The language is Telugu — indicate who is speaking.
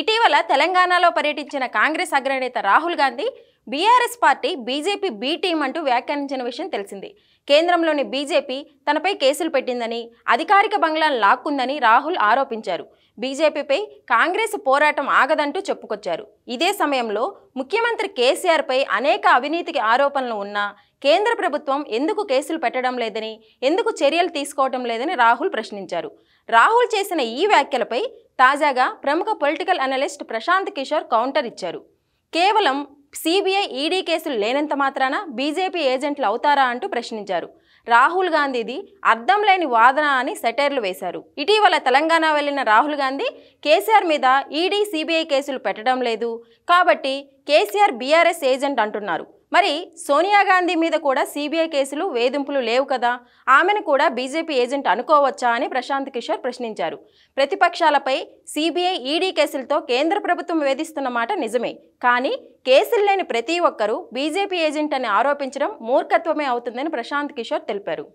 Speaker 1: ఇటీవల తెలంగాణలో పర్యటించిన కాంగ్రెస్ అగ్రనేత Rahul Gandhi BRS party BJP B team అంటూ వ్యాఖ్యానించిన విషయం తెలిసింది కేంద్రంలోని బీజేపీ తనపై కేసులు పెట్టిందని అధికారిక బంగ్లాను లాక్కుందని రాహుల్ ఆరోపించారు బీజేపీపై కాంగ్రెస్ పోరాటం ఆగదంటూ చెప్పుకొచ్చారు ఇదే సమయంలో ముఖ్యమంత్రి కేసీఆర్పై అనేక అవినీతికి ఆరోపణలు ఉన్నా కేంద్ర ప్రభుత్వం ఎందుకు కేసులు పెట్టడం లేదని ఎందుకు చర్యలు తీసుకోవడం లేదని రాహుల్ ప్రశ్నించారు రాహుల్ చేసిన ఈ వ్యాఖ్యలపై తాజాగా ప్రముఖ political analyst Prashant Kishor counter ఇచ్చారు కేవలం సిబిఐ ఈడీ కేసులు లేనంత మాత్రాన బీజేపీ ఏజెంట్లు అవుతారా అంటూ ప్రశ్నించారు రాహుల్ గాంధీది అర్థం లేని వాదన అని సెటైర్లు వేశారు ఇటీవల తెలంగాణ వెళ్లిన రాహుల్ గాంధీ కేసీఆర్ మీద ఈడీ సిబిఐ కేసులు పెట్టడం లేదు కాబట్టి కేసీఆర్ బీఆర్ఎస్ ఏజెంట్ అంటున్నారు మరి సోనియా గాంధీ మీద కూడా సిబిఐ కేసులు వేధింపులు లేవు కదా ఆమెను కూడా బీజేపీ ఏజెంట్ అనుకోవచ్చా అని ప్రశాంత్ కిషోర్ ప్రశ్నించారు ప్రతిపక్షాలపై సిబిఐ ఈడీ కేసులతో కేంద్ర ప్రభుత్వం వేధిస్తున్న మాట నిజమే కానీ కేసులు లేని ప్రతి ఒక్కరూ బీజేపీ ఏజెంట్ అని ఆరోపించడం మూర్ఖత్వమే అవుతుందని ప్రశాంత్ కిషోర్ తెలిపారు